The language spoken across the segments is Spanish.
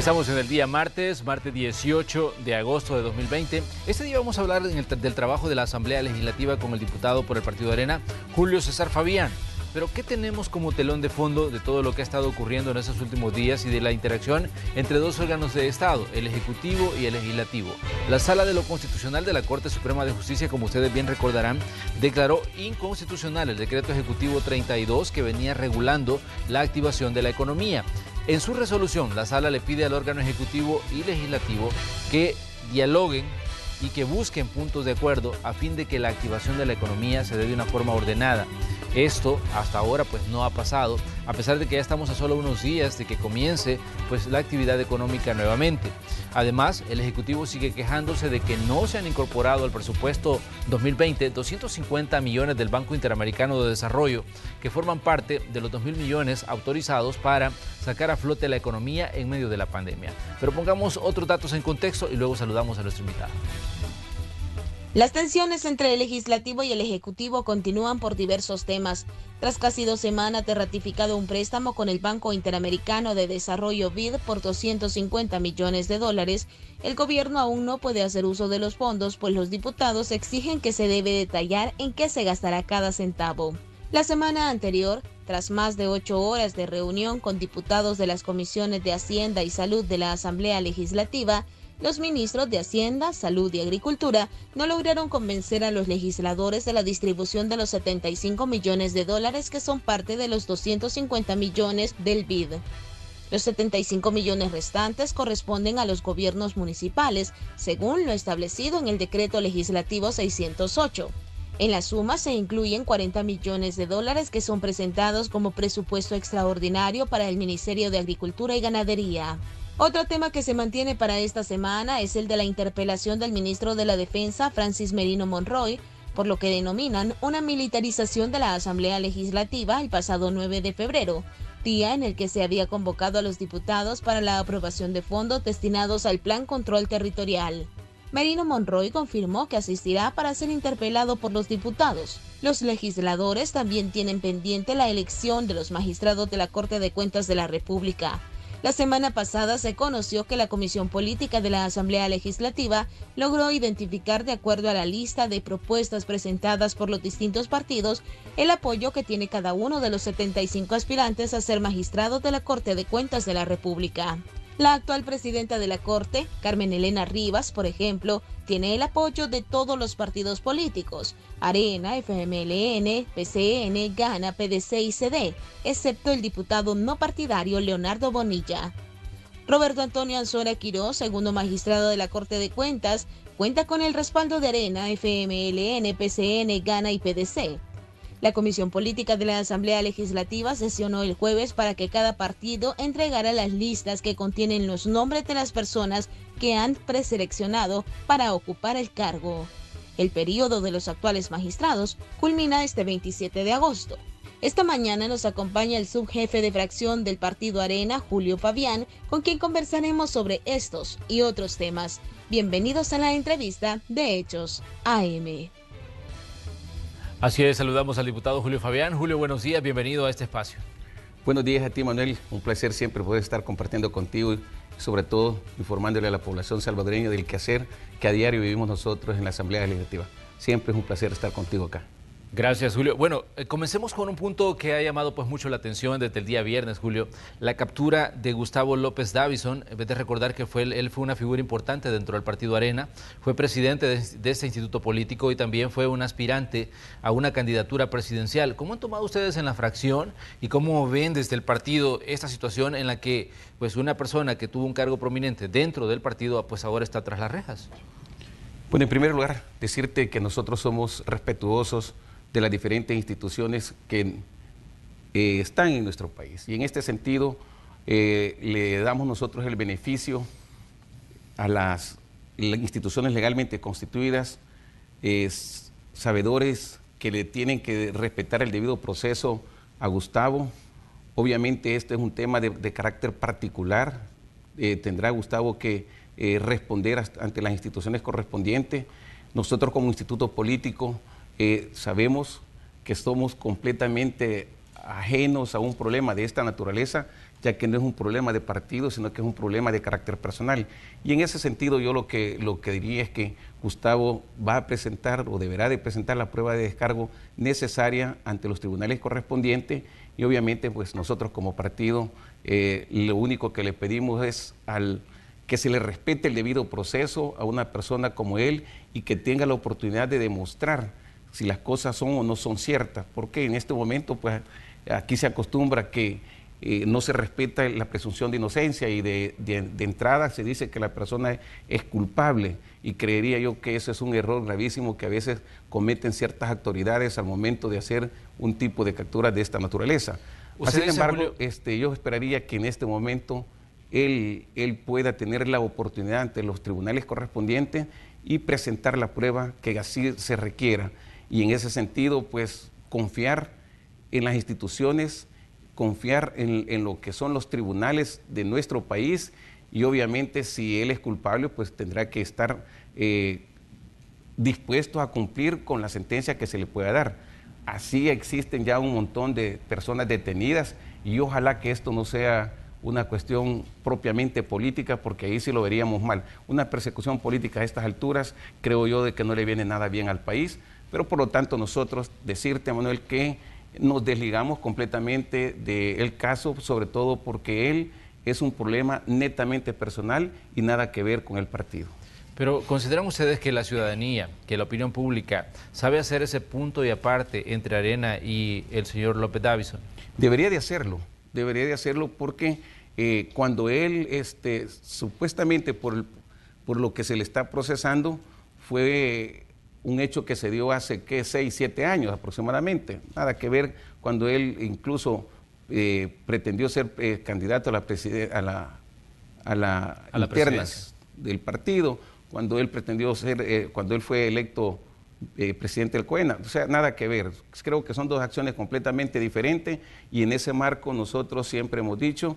Estamos en el día martes, martes 18 de agosto de 2020. Este día vamos a hablar del trabajo de la Asamblea Legislativa con el diputado por el Partido Arena, Julio César Fabián. Pero ¿qué tenemos como telón de fondo de todo lo que ha estado ocurriendo en estos últimos días y de la interacción entre dos órganos de Estado, el Ejecutivo y el Legislativo? La Sala de lo Constitucional de la Corte Suprema de Justicia, como ustedes bien recordarán, declaró inconstitucional el decreto ejecutivo 32 que venía regulando la activación de la economía. En su resolución, la sala le pide al órgano ejecutivo y legislativo que dialoguen y que busquen puntos de acuerdo a fin de que la activación de la economía se dé de una forma ordenada. Esto hasta ahora pues no ha pasado, a pesar de que ya estamos a solo unos días de que comience pues la actividad económica nuevamente. Además, el Ejecutivo sigue quejándose de que no se han incorporado al presupuesto 2020 250 millones del Banco Interamericano de Desarrollo, que forman parte de los mil millones autorizados para sacar a flote la economía en medio de la pandemia. Pero pongamos otros datos en contexto y luego saludamos a nuestro invitado. Las tensiones entre el legislativo y el ejecutivo continúan por diversos temas. Tras casi dos semanas de ratificado un préstamo con el Banco Interamericano de Desarrollo BID por 250 millones de dólares, el gobierno aún no puede hacer uso de los fondos, pues los diputados exigen que se debe detallar en qué se gastará cada centavo. La semana anterior, tras más de ocho horas de reunión con diputados de las comisiones de Hacienda y Salud de la Asamblea Legislativa, los ministros de Hacienda, Salud y Agricultura no lograron convencer a los legisladores de la distribución de los 75 millones de dólares que son parte de los 250 millones del BID. Los 75 millones restantes corresponden a los gobiernos municipales, según lo establecido en el decreto legislativo 608. En la suma se incluyen 40 millones de dólares que son presentados como presupuesto extraordinario para el Ministerio de Agricultura y Ganadería. Otro tema que se mantiene para esta semana es el de la interpelación del ministro de la Defensa, Francis Merino Monroy, por lo que denominan una militarización de la Asamblea Legislativa el pasado 9 de febrero, día en el que se había convocado a los diputados para la aprobación de fondos destinados al Plan Control Territorial. Merino Monroy confirmó que asistirá para ser interpelado por los diputados. Los legisladores también tienen pendiente la elección de los magistrados de la Corte de Cuentas de la República. La semana pasada se conoció que la Comisión Política de la Asamblea Legislativa logró identificar de acuerdo a la lista de propuestas presentadas por los distintos partidos el apoyo que tiene cada uno de los 75 aspirantes a ser magistrados de la Corte de Cuentas de la República. La actual presidenta de la Corte, Carmen Elena Rivas, por ejemplo, tiene el apoyo de todos los partidos políticos, Arena, FMLN, PCN, Gana, PDC y CD, excepto el diputado no partidario Leonardo Bonilla. Roberto Antonio Anzora Quiró, segundo magistrado de la Corte de Cuentas, cuenta con el respaldo de Arena, FMLN, PCN, Gana y PDC. La Comisión Política de la Asamblea Legislativa sesionó el jueves para que cada partido entregara las listas que contienen los nombres de las personas que han preseleccionado para ocupar el cargo. El periodo de los actuales magistrados culmina este 27 de agosto. Esta mañana nos acompaña el subjefe de fracción del Partido Arena, Julio Fabián, con quien conversaremos sobre estos y otros temas. Bienvenidos a la entrevista de Hechos AM. Así es, saludamos al diputado Julio Fabián. Julio, buenos días, bienvenido a este espacio. Buenos días a ti, Manuel. Un placer siempre poder estar compartiendo contigo y sobre todo informándole a la población salvadoreña del quehacer que a diario vivimos nosotros en la Asamblea Legislativa. Siempre es un placer estar contigo acá. Gracias, Julio. Bueno, eh, comencemos con un punto que ha llamado pues mucho la atención desde el día viernes, Julio, la captura de Gustavo López Davison. En eh, vez de recordar que fue él, fue una figura importante dentro del Partido Arena, fue presidente de, este instituto político y también fue un aspirante a una candidatura presidencial. ¿Cómo han tomado ustedes en la fracción y cómo ven desde el partido esta situación en la que pues una persona que tuvo un cargo prominente dentro del partido pues ahora está tras las rejas? Bueno, en primer lugar, decirte que nosotros somos respetuosos de las diferentes instituciones que eh, están en nuestro país. Y en este sentido, eh, le damos nosotros el beneficio a las, instituciones legalmente constituidas, eh, sabedores que le tienen que respetar el debido proceso a Gustavo. Obviamente este es un tema de, carácter particular. tendrá Gustavo que responder ante las instituciones correspondientes. Nosotros como instituto político sabemos que somos completamente ajenos a un problema de esta naturaleza, ya que no es un problema de partido, sino que es un problema de carácter personal. Y en ese sentido yo lo que, lo que diría es que Gustavo va a presentar o deberá de presentar la prueba de descargo necesaria ante los tribunales correspondientes y obviamente pues nosotros como partido eh, lo único que le pedimos es que se le respete el debido proceso a una persona como él y que tenga la oportunidad de demostrar si las cosas son o no son ciertas, porque en este momento pues aquí se acostumbra que eh, no se respeta la presunción de inocencia y de, entrada se dice que la persona es culpable y creería yo que ese es un error gravísimo que a veces cometen ciertas autoridades al momento de hacer un tipo de captura de esta naturaleza. sin embargo, este, yo esperaría que en este momento él pueda tener la oportunidad ante los tribunales correspondientes y presentar la prueba que así se requiera. Y en ese sentido, pues confiar en las instituciones, confiar en, lo que son los tribunales de nuestro país y obviamente si él es culpable, pues tendrá que estar eh, dispuesto a cumplir con la sentencia que se le pueda dar. Así existen ya un montón de personas detenidas y ojalá que esto no sea una cuestión propiamente política, porque ahí sí lo veríamos mal. Una persecución política a estas alturas creo yo de que no le viene nada bien al país. Pero por lo tanto nosotros decirte, Manuel, que nos desligamos completamente del caso, sobre todo porque él es un problema netamente personal y nada que ver con el partido. Pero ¿consideran ustedes que la ciudadanía, que la opinión pública, sabe hacer ese punto y aparte entre Arena y el señor López Davison? Debería de hacerlo, debería de hacerlo porque eh, cuando él, este, supuestamente por, por lo que se le está procesando, fue un hecho que se dio hace, ¿qué? Seis, siete años aproximadamente. Nada que ver cuando él incluso eh, pretendió ser eh, candidato a la, presidencia a la, a del partido, cuando él pretendió ser, eh, cuando él fue electo presidente del COENA. O sea, nada que ver. Creo que son dos acciones completamente diferentes y en ese marco nosotros siempre hemos dicho,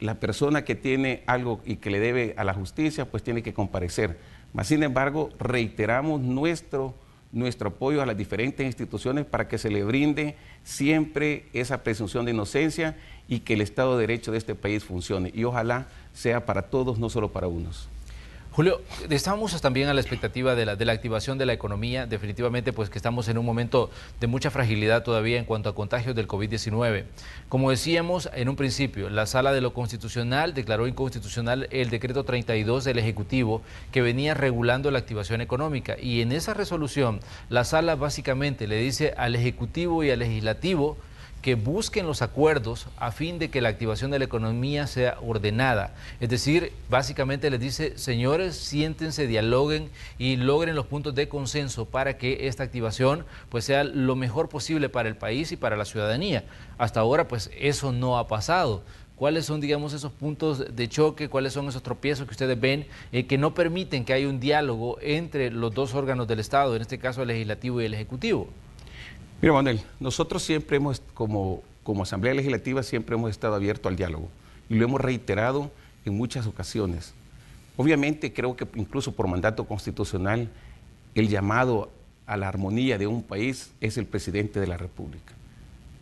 la persona que tiene algo y que le debe a la justicia, pues tiene que comparecer sin embargo, reiteramos nuestro, nuestro apoyo a las diferentes instituciones para que se le brinde siempre esa presunción de inocencia y que el Estado de Derecho de este país funcione. Y ojalá sea para todos, no solo para unos. Julio, estamos también a la expectativa de la, activación de la economía, definitivamente pues que estamos en un momento de mucha fragilidad todavía en cuanto a contagios del COVID-19. Como decíamos en un principio, la sala de lo constitucional declaró inconstitucional el decreto 32 del Ejecutivo que venía regulando la activación económica y en esa resolución la sala básicamente le dice al Ejecutivo y al Legislativo que busquen los acuerdos a fin de que la activación de la economía sea ordenada. Es decir, básicamente les dice, señores, siéntense, dialoguen y logren los puntos de consenso para que esta activación pues, sea lo mejor posible para el país y para la ciudadanía. Hasta ahora, pues eso no ha pasado. ¿Cuáles son, digamos, esos puntos de choque? ¿Cuáles son esos tropiezos que ustedes ven eh, que no permiten que haya un diálogo entre los dos órganos del Estado, en este caso el legislativo y el ejecutivo? Mira, Manuel, nosotros siempre hemos, como, Asamblea Legislativa, siempre hemos estado abierto al diálogo y lo hemos reiterado en muchas ocasiones. Obviamente creo que incluso por mandato constitucional el llamado a la armonía de un país es el presidente de la República.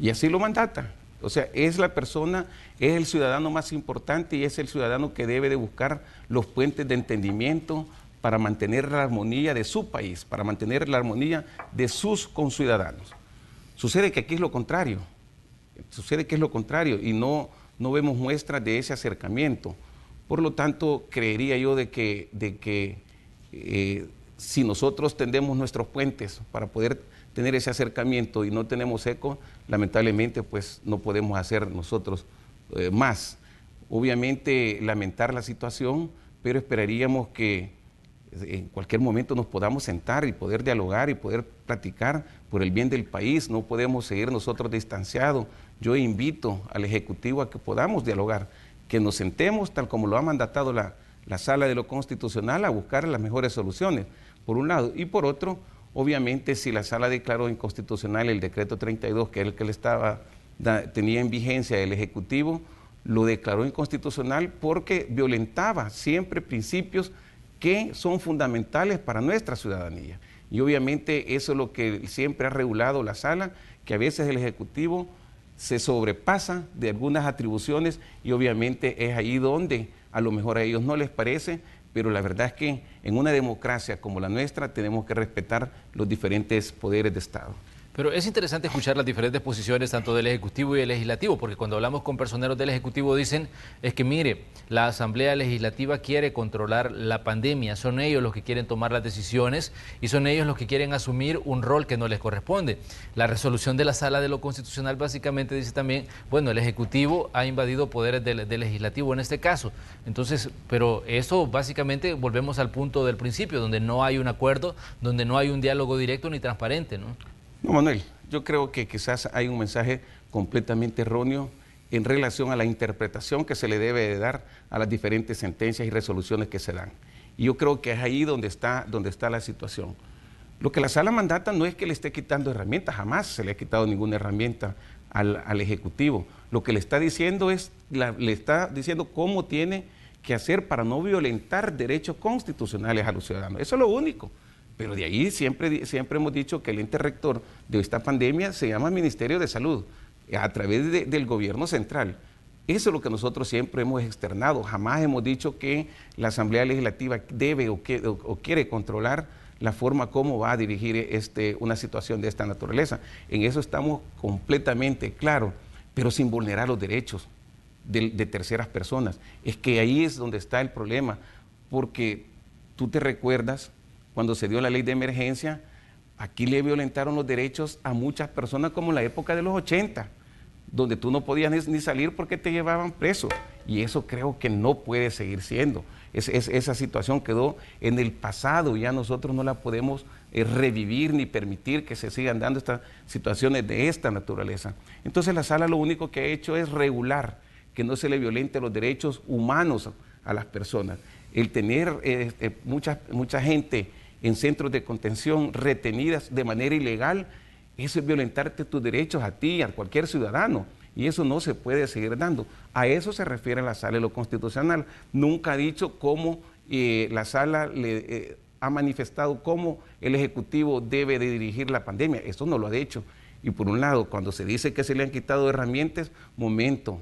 Y así lo mandata. O sea, es la persona, es el ciudadano más importante y es el ciudadano que debe de buscar los puentes de entendimiento para mantener la armonía de su país, para mantener la armonía de sus conciudadanos. Sucede que aquí es lo contrario, sucede que es lo contrario y no, no vemos muestras de ese acercamiento. Por lo tanto, creería yo de que, de eh, si nosotros tendemos nuestros puentes para poder tener ese acercamiento y no tenemos eco, lamentablemente pues no podemos hacer nosotros eh, más. Obviamente lamentar la situación, pero esperaríamos que en cualquier momento nos podamos sentar y poder dialogar y poder platicar por el bien del país. No podemos seguir nosotros distanciados. Yo invito al Ejecutivo a que podamos dialogar, que nos sentemos, tal como lo ha mandatado la, Sala de lo Constitucional, a buscar las mejores soluciones, por un lado. Y por otro, obviamente, si la Sala declaró inconstitucional el decreto 32, que es el que le estaba, tenía en vigencia el Ejecutivo, lo declaró inconstitucional porque violentaba siempre principios que son fundamentales para nuestra ciudadanía. Y obviamente eso es lo que siempre ha regulado la sala, que a veces el Ejecutivo se sobrepasa de algunas atribuciones y obviamente es ahí donde a lo mejor a ellos no les parece, pero la verdad es que en una democracia como la nuestra tenemos que respetar los diferentes poderes de Estado. Pero es interesante escuchar las diferentes posiciones tanto del Ejecutivo y del Legislativo, porque cuando hablamos con personeros del Ejecutivo dicen es que mire, la Asamblea Legislativa quiere controlar la pandemia, son ellos los que quieren tomar las decisiones y son ellos los que quieren asumir un rol que no les corresponde. La resolución de la Sala de lo Constitucional básicamente dice también, bueno, el Ejecutivo ha invadido poderes del, Legislativo en este caso. Entonces, pero eso básicamente volvemos al punto del principio, donde no hay un acuerdo, donde no hay un diálogo directo ni transparente, ¿no? No, Manuel, yo creo que quizás hay un mensaje completamente erróneo en relación a la interpretación que se le debe de dar a las diferentes sentencias y resoluciones que se dan. Y yo creo que es ahí donde está, donde está la situación. Lo que la sala mandata no es que le esté quitando herramientas, jamás se le ha quitado ninguna herramienta al, al Ejecutivo. Lo que le está diciendo es, le está diciendo cómo tiene que hacer para no violentar derechos constitucionales a los ciudadanos. Eso es lo único. Pero de ahí siempre, siempre hemos dicho que el interrector de esta pandemia se llama Ministerio de Salud, a través del gobierno central. Eso es lo que nosotros siempre hemos externado. Jamás hemos dicho que la Asamblea Legislativa debe o, quiere controlar la forma como va a dirigir este, una situación de esta naturaleza. En eso estamos completamente claros, pero sin vulnerar los derechos de terceras personas. Es que ahí es donde está el problema, porque tú te recuerdas cuando se dio la ley de emergencia, aquí le violentaron los derechos a muchas personas como en la época de los 80, donde tú no podías ni salir porque te llevaban preso. Y eso creo que no puede seguir siendo. Es, esa situación quedó en el pasado, y ya nosotros no la podemos eh, revivir ni permitir que se sigan dando estas situaciones de esta naturaleza. Entonces la sala lo único que ha hecho es regular que no se le violente los derechos humanos a las personas. El tener eh, eh, mucha gente en centros de contención, retenidas de manera ilegal, eso es violentarte tus derechos a ti, a cualquier ciudadano. Y eso no se puede seguir dando. A eso se refiere la sala de lo constitucional. Nunca ha dicho cómo eh, la sala le, eh, ha manifestado cómo el Ejecutivo debe de dirigir la pandemia. Eso no lo ha dicho. Y por un lado, cuando se dice que se le han quitado herramientas, momento.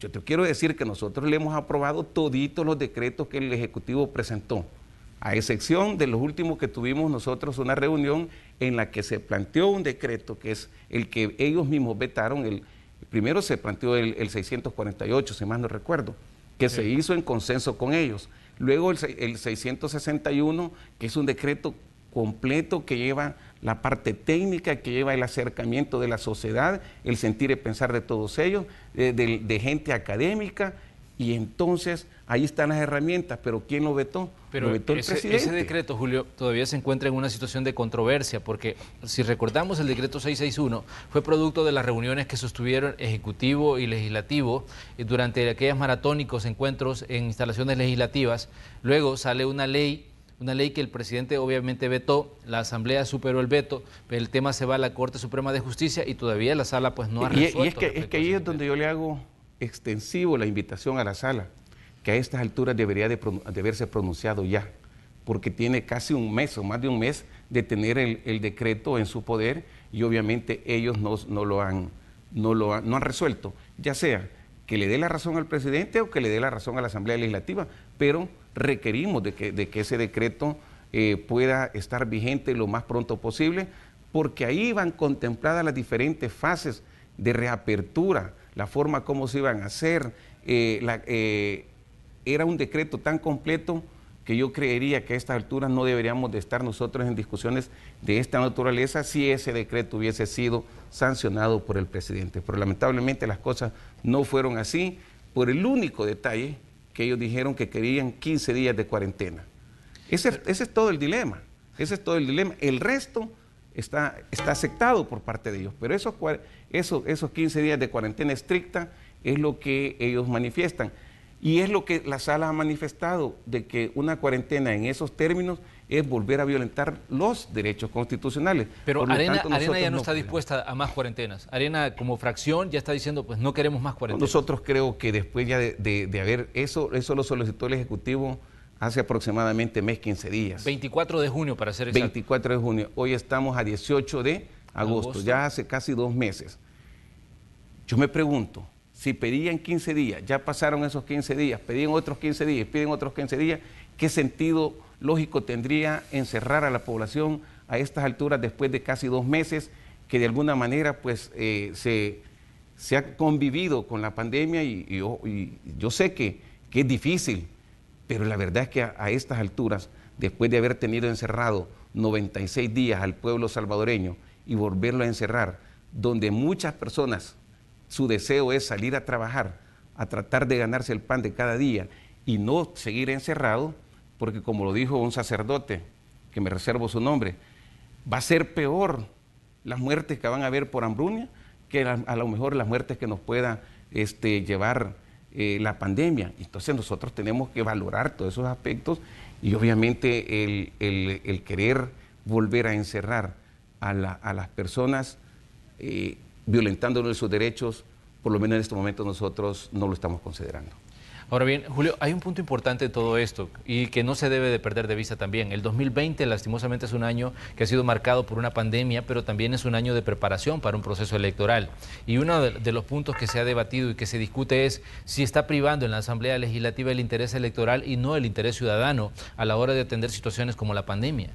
Yo te quiero decir que nosotros le hemos aprobado toditos los decretos que el Ejecutivo presentó a excepción de los últimos que tuvimos nosotros una reunión en la que se planteó un decreto que es el que ellos mismos vetaron, el, primero se planteó el, 648, si más no recuerdo, que se hizo en consenso con ellos, luego el, 661, que es un decreto completo que lleva la parte técnica, que lleva el acercamiento de la sociedad, el sentir y pensar de todos ellos, de gente académica, y entonces ahí están las herramientas, pero ¿quién lo vetó? lo vetó ese, presidente. Ese decreto, Julio, todavía se encuentra en una situación de controversia, porque si recordamos el decreto 661 fue producto de las reuniones que sostuvieron Ejecutivo y Legislativo eh, durante aquellos maratónicos encuentros en instalaciones legislativas. Luego sale una ley una ley que el presidente obviamente vetó, la Asamblea superó el veto, pero el tema se va a la Corte Suprema de Justicia y todavía la sala pues no ha resuelto. Y, es que ahí es donde yo le hago extensivo la invitación a la sala, que a estas alturas debería de, haberse pronunciado ya, porque tiene casi un mes o más de un mes de tener el, decreto en su poder y obviamente ellos no, lo, han, no lo han resuelto, ya sea que le dé la razón al presidente o que le dé la razón a la Asamblea Legislativa, pero requerimos de que, ese decreto eh, pueda estar vigente lo más pronto posible, porque ahí van contempladas las diferentes fases de reapertura, la forma como se iban a hacer. Eh, eh, era un decreto tan completo que yo creería que a esta alturas no deberíamos de estar nosotros en discusiones de esta naturaleza si ese decreto hubiese sido sancionado por el presidente. Pero lamentablemente las cosas no fueron así por el único detalle que ellos dijeron que querían 15 días de cuarentena. Ese, ese es todo el dilema. Ese es todo el dilema. El resto está, está aceptado por parte de ellos. Pero esos, esos 15 días de cuarentena estricta es lo que ellos manifiestan. Y es lo que la sala ha manifestado, de que una cuarentena en esos términos es volver a violentar los derechos constitucionales. Pero Arena, ya no, está dispuesta a más cuarentenas. Arena como fracción ya está diciendo, pues no queremos más cuarentenas. Nosotros creo que después ya de, de haber eso, eso lo solicitó el Ejecutivo hace aproximadamente mes 15 días. 24 de junio, para ser exacto. 24 de junio. Hoy estamos a 18 de agosto, ya hace casi dos meses. Yo me pregunto, si pedían 15 días, ya pasaron esos 15 días, pedían otros 15 días, piden otros 15 días, ¿qué sentido lógico tendría encerrar a la población a estas alturas después de casi dos meses que de alguna manera pues eh, se, ha convivido con la pandemia y, yo sé que, que es difícil pero la verdad es que a, estas alturas, después de haber tenido encerrado 96 días al pueblo salvadoreño y volverlo a encerrar, donde muchas personas su deseo es salir a trabajar, a tratar de ganarse el pan de cada día y no seguir encerrado, porque como lo dijo un sacerdote, que me reservo su nombre, va a ser peor las muertes que van a haber por hambruna que a, lo mejor las muertes que nos pueda este, llevar eh, la pandemia. Entonces nosotros tenemos que valorar todos esos aspectos y obviamente el, querer volver a encerrar a, las personas eh, violentándonos sus derechos, por lo menos en este momento nosotros no lo estamos considerando. Ahora bien, Julio, hay un punto importante de todo esto y que no se debe de perder de vista también. El 2020 lastimosamente es un año que ha sido marcado por una pandemia, pero también es un año de preparación para un proceso electoral. Y uno de, los puntos que se ha debatido y que se discute es si está privando en la Asamblea Legislativa el interés electoral y no el interés ciudadano a la hora de atender situaciones como la pandemia.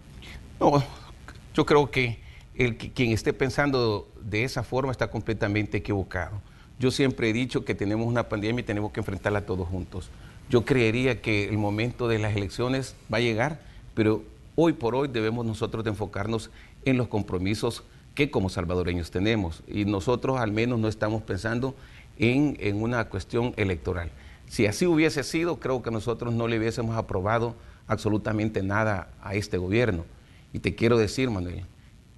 yo creo que el, quien esté pensando de esa forma está completamente equivocado. Yo siempre he dicho que tenemos una pandemia y tenemos que enfrentarla todos juntos. Yo creería que el momento de las elecciones va a llegar, pero hoy por hoy debemos nosotros de enfocarnos en los compromisos que como salvadoreños tenemos. Y nosotros al menos no estamos pensando en, en una cuestión electoral. Si así hubiese sido, creo que nosotros no le hubiésemos aprobado absolutamente nada a este gobierno. Y te quiero decir, Manuel,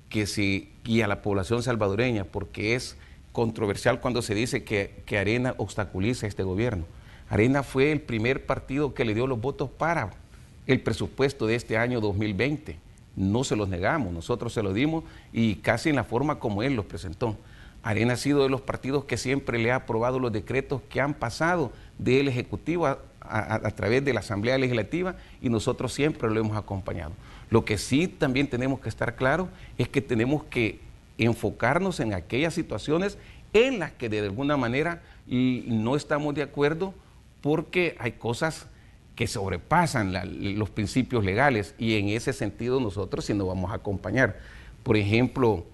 que si, y a la población salvadoreña, porque es controversial cuando se dice que, Arena obstaculiza este gobierno. Arena fue el primer partido que le dio los votos para el presupuesto de este año 2020. No se los negamos, nosotros se los dimos y casi en la forma como él los presentó. Arena ha sido de los partidos que siempre le ha aprobado los decretos que han pasado del Ejecutivo a, a, través de la Asamblea Legislativa y nosotros siempre lo hemos acompañado. Lo que sí también tenemos que estar claro es que tenemos que enfocarnos en aquellas situaciones en las que de alguna manera no estamos de acuerdo porque hay cosas que sobrepasan los principios legales y en ese sentido nosotros sí nos vamos a acompañar. Por ejemplo,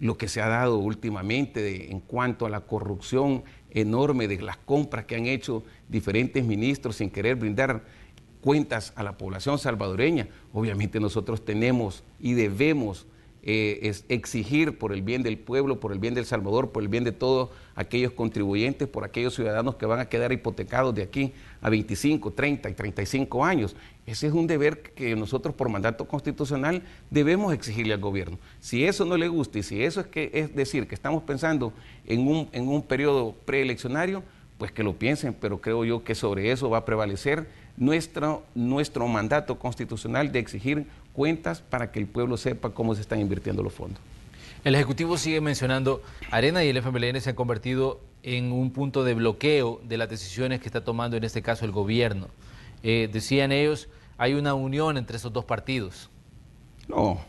lo que se ha dado últimamente en cuanto a la corrupción enorme de las compras que han hecho diferentes ministros sin querer brindar cuentas a la población salvadoreña. Obviamente nosotros tenemos y debemos eh, es exigir por el bien del pueblo, por el bien del Salvador, por el bien de todos aquellos contribuyentes, por aquellos ciudadanos que van a quedar hipotecados de aquí a 25, 30 y 35 años. Ese es un deber que nosotros por mandato constitucional debemos exigirle al gobierno. Si eso no le gusta y si eso es, que, es decir que estamos pensando en un, periodo preeleccionario, pues que lo piensen, pero creo yo que sobre eso va a prevalecer nuestro, nuestro mandato constitucional de exigir cuentas para que el pueblo sepa cómo se están invirtiendo los fondos. El Ejecutivo sigue mencionando, Arena y el FMLN se han convertido en un punto de bloqueo de las decisiones que está tomando en este caso el gobierno. Eh, decían ellos, hay una unión entre esos dos partidos. No,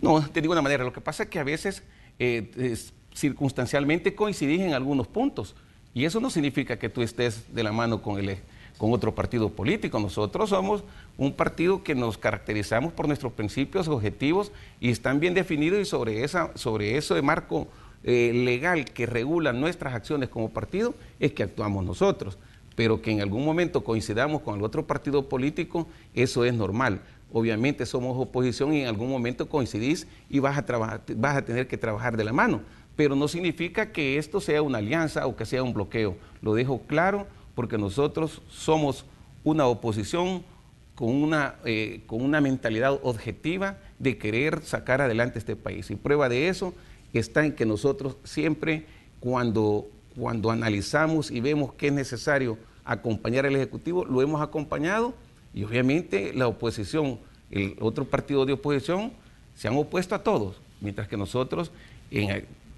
no, de ninguna manera. Lo que pasa es que a veces eh, circunstancialmente coinciden en algunos puntos y eso no significa que tú estés de la mano con el, con otro partido político. Nosotros somos un partido que nos caracterizamos por nuestros principios, objetivos y están bien definidos y sobre, esa, sobre eso de marco eh, legal que regula nuestras acciones como partido es que actuamos nosotros. Pero que en algún momento coincidamos con el otro partido político, eso es normal. Obviamente somos oposición y en algún momento coincidís y vas a, trabajar, vas a tener que trabajar de la mano. Pero no significa que esto sea una alianza o que sea un bloqueo. Lo dejo claro porque nosotros somos una oposición con una, eh, con una mentalidad objetiva de querer sacar adelante este país. Y prueba de eso está en que nosotros siempre, cuando, cuando analizamos y vemos que es necesario acompañar al Ejecutivo, lo hemos acompañado y obviamente la oposición, el otro partido de oposición, se han opuesto a todos, mientras que nosotros,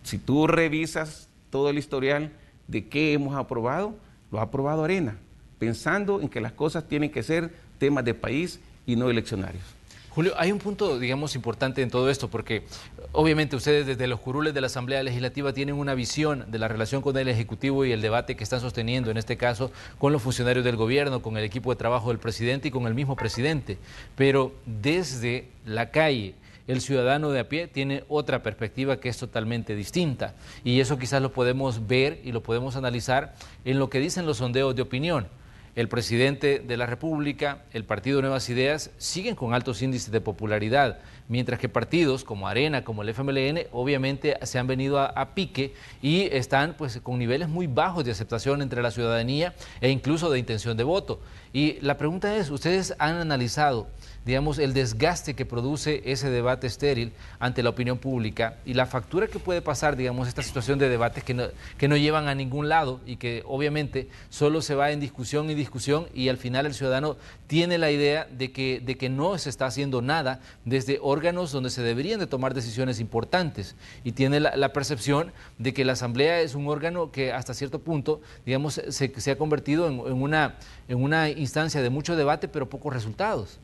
si tú revisas todo el historial de qué hemos aprobado, lo ha aprobado Arena, pensando en que las cosas tienen que ser temas de país y no eleccionarios. Julio, hay un punto, digamos, importante en todo esto, porque obviamente ustedes desde los curules de la Asamblea Legislativa tienen una visión de la relación con el Ejecutivo y el debate que están sosteniendo, en este caso, con los funcionarios del gobierno, con el equipo de trabajo del presidente y con el mismo presidente. Pero desde la calle, el ciudadano de a pie tiene otra perspectiva que es totalmente distinta. Y eso quizás lo podemos ver y lo podemos analizar en lo que dicen los sondeos de opinión. El presidente de la República, el Partido Nuevas Ideas, siguen con altos índices de popularidad, mientras que partidos como Arena, como el FMLN, obviamente se han venido a, pique y están pues, con niveles muy bajos de aceptación entre la ciudadanía e incluso de intención de voto. Y la pregunta es, ¿ustedes han analizado digamos, el desgaste que produce ese debate estéril ante la opinión pública y la factura que puede pasar, digamos, esta situación de debates que no, que no llevan a ningún lado y que obviamente solo se va en discusión y discusión y al final el ciudadano tiene la idea de que, de que no se está haciendo nada desde órganos donde se deberían de tomar decisiones importantes y tiene la, percepción de que la Asamblea es un órgano que hasta cierto punto, digamos, se, se ha convertido una, en una instancia de mucho debate pero pocos resultados.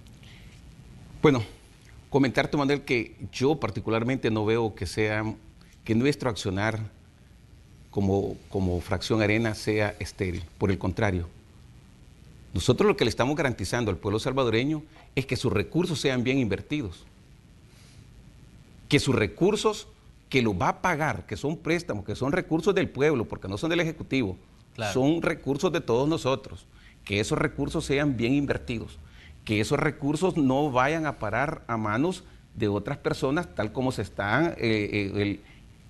Bueno, comentarte, Manuel, que yo particularmente no veo que sea, que nuestro accionar como, fracción arena sea estéril. Por el contrario, nosotros lo que le estamos garantizando al pueblo salvadoreño es que sus recursos sean bien invertidos. Que sus recursos que lo va a pagar, que son préstamos, que son recursos del pueblo, porque no son del Ejecutivo, son recursos de todos nosotros, que esos recursos sean bien invertidos que esos recursos no vayan a parar a manos de otras personas, tal como se están, eh, eh,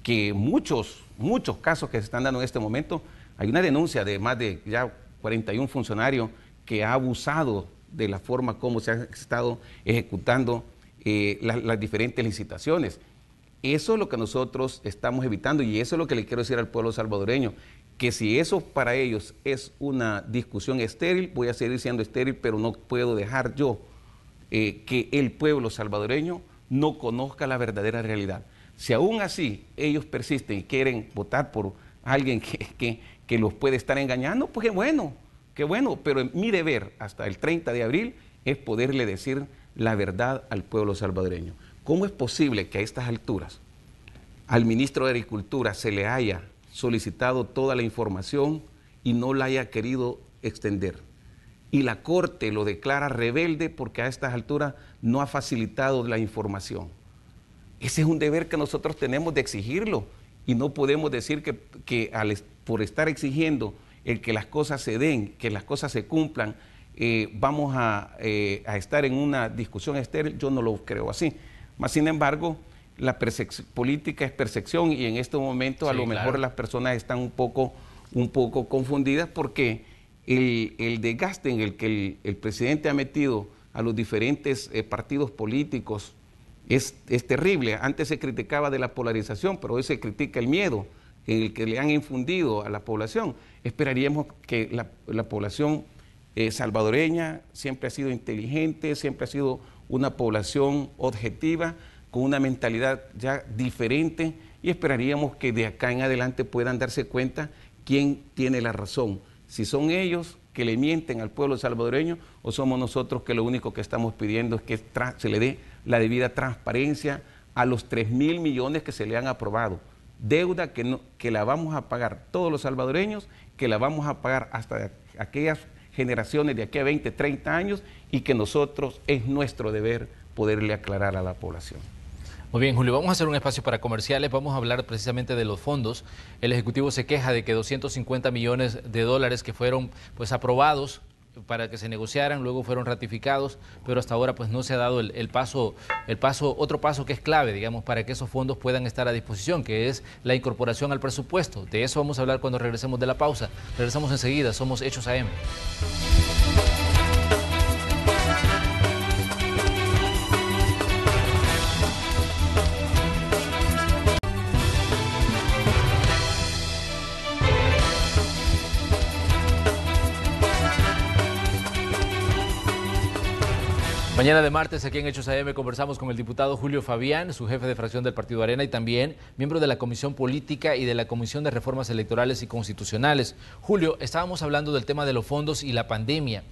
que muchos, muchos casos que se están dando en este momento, hay una denuncia de más de ya 41 funcionarios que ha abusado de la forma como se han estado ejecutando eh, las diferentes licitaciones. Eso es lo que nosotros estamos evitando y eso es lo que le quiero decir al pueblo salvadoreño que si eso para ellos es una discusión estéril, voy a seguir siendo estéril, pero no puedo dejar yo eh, que el pueblo salvadoreño no conozca la verdadera realidad. Si aún así ellos persisten y quieren votar por alguien que, que los puede estar engañando, pues qué bueno, qué bueno, pero mi deber hasta el 30 de abril es poderle decir la verdad al pueblo salvadoreño. ¿Cómo es posible que a estas alturas al ministro de Agricultura se le haya solicitado toda la información y no la haya querido extender. Y la Corte lo declara rebelde porque a estas alturas no ha facilitado la información. Ese es un deber que nosotros tenemos de exigirlo y no podemos decir que, por estar exigiendo el que las cosas se den, que las cosas se cumplan, eh, vamos a, eh, a estar en una discusión estéril. Yo no lo creo así. Más sin embargo, la política es percepción y en este momento a lo mejor las personas están un poco, un poco confundidas porque el, desgaste en el que el, presidente ha metido a los diferentes eh, partidos políticos es, terrible. Antes se criticaba de la polarización, pero hoy se critica el miedo en el que le han infundido a la población. Esperaríamos que la, población eh, salvadoreña siempre ha sido inteligente, siempre ha sido una población objetiva con una mentalidad ya diferente y esperaríamos que de acá en adelante puedan darse cuenta quién tiene la razón, si son ellos que le mienten al pueblo salvadoreño o somos nosotros que lo único que estamos pidiendo es que se le dé la debida transparencia a los 3 mil millones que se le han aprobado. Deuda que, que la vamos a pagar todos los salvadoreños, que la vamos a pagar hasta aquellas generaciones de aquí a 20, 30 años y que nosotros es nuestro deber poderle aclarar a la población. Muy bien, Julio, vamos a hacer un espacio para comerciales, vamos a hablar precisamente de los fondos. El Ejecutivo se queja de que 250 millones de dólares que fueron pues aprobados para que se negociaran, luego fueron ratificados, pero hasta ahora pues no se ha dado el, paso, el paso, otro paso que es clave, digamos, para que esos fondos puedan estar a disposición, que es la incorporación al presupuesto. De eso vamos a hablar cuando regresemos de la pausa. Regresamos enseguida, somos Hechos AM. Mañana de martes, aquí en Hechos AM, conversamos con el diputado Julio Fabián, su jefe de fracción del Partido Arena y también miembro de la Comisión Política y de la Comisión de Reformas Electorales y Constitucionales. Julio, estábamos hablando del tema de los fondos y la pandemia.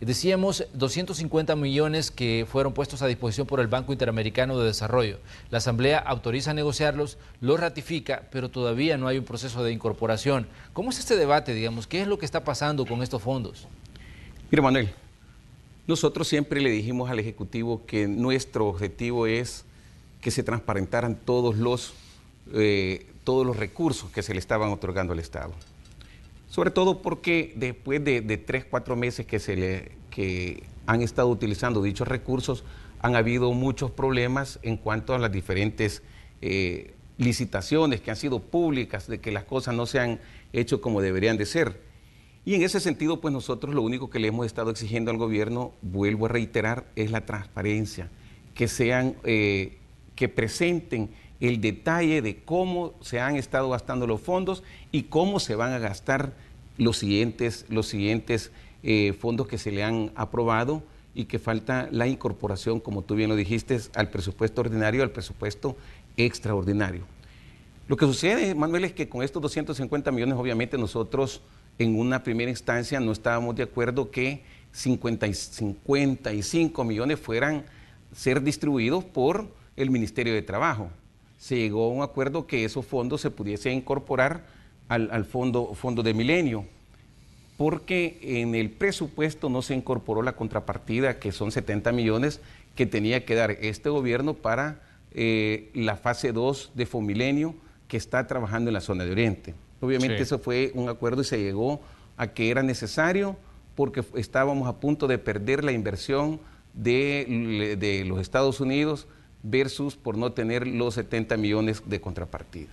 Decíamos 250 millones que fueron puestos a disposición por el Banco Interamericano de Desarrollo. La Asamblea autoriza negociarlos, los ratifica, pero todavía no hay un proceso de incorporación. ¿Cómo es este debate, digamos? ¿Qué es lo que está pasando con estos fondos? Mire, Manuel, nosotros siempre le dijimos al Ejecutivo que nuestro objetivo es que se transparentaran todos los, eh, todos los recursos que se le estaban otorgando al Estado. Sobre todo porque después de, tres, cuatro meses que, se le, han estado utilizando dichos recursos, han habido muchos problemas en cuanto a las diferentes eh, licitaciones que han sido públicas, de que las cosas no se han hecho como deberían de ser. Y en ese sentido, pues nosotros lo único que le hemos estado exigiendo al gobierno, vuelvo a reiterar, es la transparencia, que sean, eh, que presenten el detalle de cómo se han estado gastando los fondos y cómo se van a gastar los siguientes, los siguientes eh, fondos que se le han aprobado y que falta la incorporación, como tú bien lo dijiste, al presupuesto ordinario, al presupuesto extraordinario. Lo que sucede, Manuel, es que con estos 250 millones, obviamente, nosotros en una primera instancia no estábamos de acuerdo que 55 millones fueran ser distribuidos por el Ministerio de Trabajo. Se llegó a un acuerdo que esos fondos se pudiesen incorporar al, fondo, fondo de Milenio, porque en el presupuesto no se incorporó la contrapartida, que son 70 millones que tenía que dar este gobierno para eh, la fase 2 de Fomilenio que está trabajando en la zona de Oriente. Obviamente eso fue un acuerdo y se llegó a que era necesario porque estábamos a punto de perder la inversión de, los Estados Unidos versus por no tener los 70 millones de contrapartida.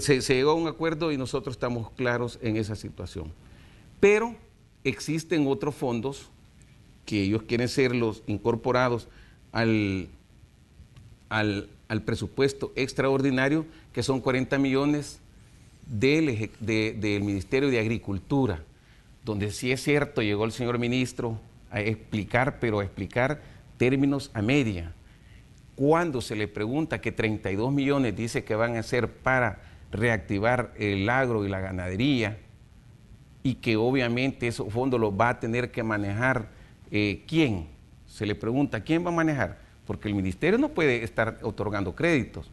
se, llegó a un acuerdo y nosotros estamos claros en esa situación. Pero existen otros fondos que ellos quieren ser los incorporados al, al, al, presupuesto extraordinario, que son 40 millones del, Ministerio de Agricultura, donde sí es cierto, llegó el señor ministro a explicar, pero a explicar términos a media. Cuando se le pregunta que 32 millones dice que van a ser para reactivar el agro y la ganadería, y que obviamente esos fondos los va a tener que manejar eh, quién. Se le pregunta quién va a manejar, porque el ministerio no puede estar otorgando créditos.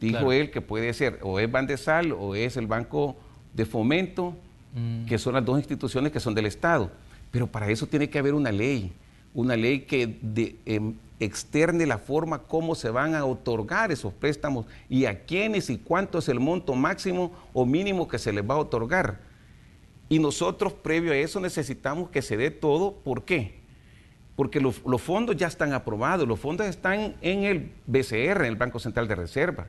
Dijo él que puede ser o es sal o es el Banco de Fomento, mm. que son las dos instituciones que son del Estado. Pero para eso tiene que haber una ley, una ley que em, externe la forma cómo se van a otorgar esos préstamos y a quiénes y cuánto es el monto máximo o mínimo que se les va a otorgar. Y nosotros, previo a eso, necesitamos que se dé todo. ¿Por qué? Porque los fondos ya están aprobados, los fondos están en el BCR, en el Banco Central de Reserva.